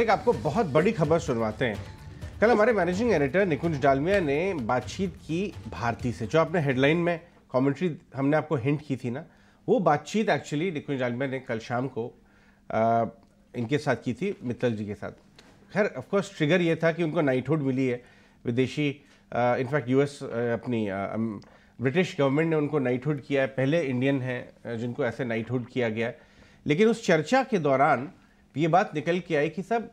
एक आपको बहुत बड़ी खबर सुनवाते हैं कल हमारे मैनेजिंग एडिटर निकुंज डालमिया ने बातचीत की भारती से जो आपने हेडलाइन में कमेंट्री हमने आपको हिंट की थी ना वो बातचीत एक्चुअली निकुंज डालमिया ने कल शाम को आ, इनके साथ की थी मित्तल जी के साथ खैर ऑफकोर्स ट्रिगर ये था कि उनको नाइटहुड मिली है विदेशी इनफैक्ट यूएस अपनी ब्रिटिश गवर्नमेंट ने उनको नाइटहुड किया है पहले इंडियन हैं जिनको ऐसे नाइटहुड किया गया है लेकिन उस चर्चा के दौरान तो ये बात निकल के आई कि सब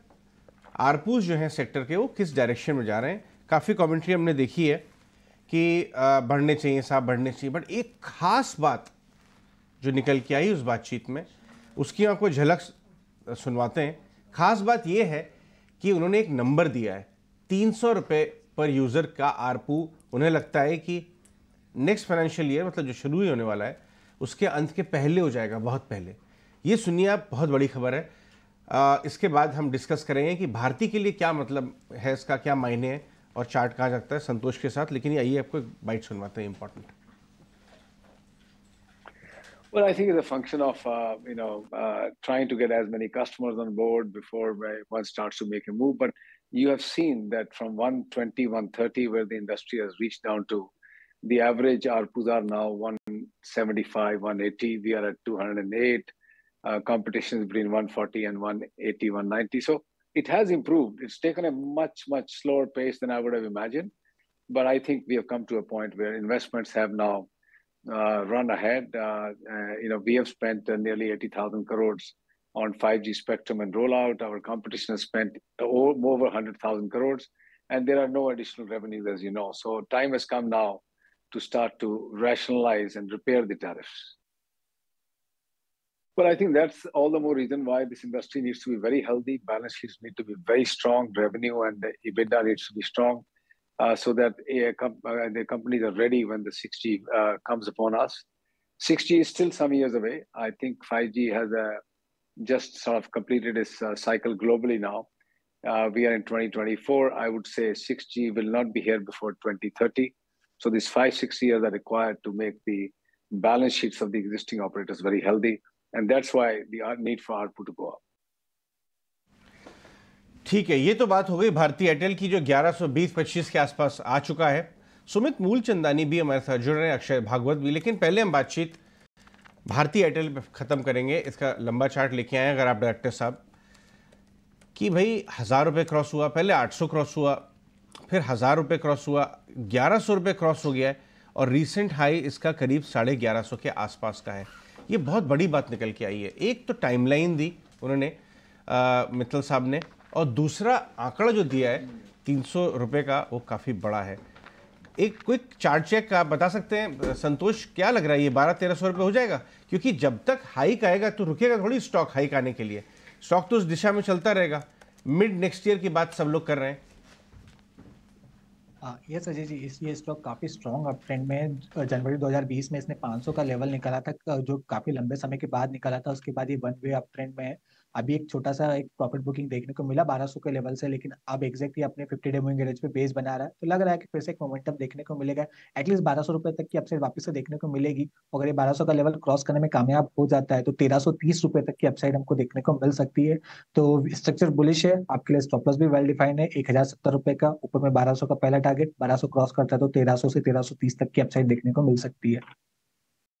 आरपूज जो हैं सेक्टर के वो किस डायरेक्शन में जा रहे हैं काफ़ी कमेंट्री हमने देखी है कि बढ़ने चाहिए साहब बढ़ने चाहिए बट एक ख़ास बात जो निकल के आई उस बातचीत में उसकी आपको झलक सुनवाते हैं ख़ास बात यह है कि उन्होंने एक नंबर दिया है तीन सौ रुपये पर यूज़र का आरपू उन्हें लगता है कि नेक्स्ट फाइनेंशियल ईयर मतलब जो शुरू ही होने वाला है उसके अंत के पहले हो जाएगा बहुत पहले ये सुनिए आप बहुत बड़ी खबर है इसके बाद हम डिस्कस करेंगे कि भारती के लिए क्या मतलब है इसका क्या मायने हैं और चार्ट कहा जाता है संतोष के साथ लेकिन आइए आपको एक बाइट सुनवाते हैं important Well, I think it's a function of uh, you know uh, trying to get as many customers on board before one starts to make a move. But you have seen that from 120, 130, where the industry has reached down to, the average ARPUs are now 175, 180. We are at 208. Uh, competitions between 140 and 180, 190. So it has improved. It's taken a much, much slower pace than I would have imagined. But I think we have come to a point where investments have now uh, run ahead. Uh, uh you know, we have spent uh, nearly 80,000 crores on 5G spectrum and rollout. Our competition has spent over 100,000 crores, and there are no additional revenues, as you know. So time has come now to start to rationalize and repair the tariffs. Well, I think that's all the more reason why this industry needs to be very healthy. Balance sheets need to be very strong. Revenue and EBITDA needs to be strong uh, so that a, uh, the companies are ready when the 6G uh, comes upon us. 6G is still some years away. I think 5G has uh, just sort of completed its uh, cycle globally now. Uh, we are in 2024. I would say 6G will not be here before 2030. So these five, six years are required to make the balance sheets of the existing operators very healthy and that's why the need for ARPU to go up ठीक है ये तो बात हो गई भारतीय Airtel की जो 1120-25 के आसपास आ चुका है सुमित मूलचंदानी भी हमारे साथ जुड़ रहे हैं अक्षय भागवत भी लेकिन पहले हम बातचीत भारतीय एयरटेल पर ख़त्म करेंगे इसका लंबा चार्ट लेके आए अगर आप डायरेक्टर साहब कि भाई हज़ार रुपये क्रॉस हुआ पहले आठ सौ क्रॉस हुआ फिर हज़ार रुपये क्रॉस हुआ ग्यारह सौ रुपये क्रॉस हो गया है और रिसेंट हाई इसका करीब साढ़े ग्यारह सौ के आसपास का है ये बहुत बड़ी बात निकल के आई है एक तो टाइमलाइन दी उन्होंने मित्तल साहब ने और दूसरा आंकड़ा जो दिया है तीन सौ रुपये का वो काफ़ी बड़ा है एक क्विक चार्ट चेक का आप बता सकते हैं संतोष क्या लग रहा है ये बारह तेरह सौ रुपये हो जाएगा क्योंकि जब तक हाइक आएगा तो रुकेगा थोड़ी स्टॉक हाइक आने के लिए स्टॉक तो उस दिशा में चलता रहेगा मिड नेक्स्ट ईयर की बात सब लोग कर रहे हैं हाँ, यस अजय तो जी ये स्टॉक काफ़ी स्ट्रॉन्ग अप ट्रेंड में जनवरी 2020 में इसने 500 का लेवल निकाला था जो काफ़ी लंबे समय के बाद निकाला था उसके बाद ये वन वे अप ट्रेंड में है अभी एक छोटा सा एक प्रॉफिट बुकिंग देखने को मिला बारह के लेवल से लेकिन अब एक्जैक्टली अपने फिफ्टी डे मूविंग एवरेज पे बेस बना रहा है तो लग रहा है कि फिर से एक मोमेंटम देखने को मिलेगा एटलीस्ट बारह सौ रुपए तक की अपसाइड वापस से देखने को मिलेगी अगर ये बारह सौ का लेवल क्रॉस करने में कामयाब हो जाता है तो तेरह सौ तीस रुपए तक की अपसाइड हमको देखने को मिल सकती है तो स्ट्रक्चर बुलिश है आपके लिए स्टॉप लॉस भी वेल डिफाइंड है एक हजार सत्तर रुपए का ऊपर में बारह सौ का पहला टारगेट बारह सौ क्रॉस करता है तो तेरह सौ से तेरह सौ तीस तक की अपसाइड देखने को मिल सकती है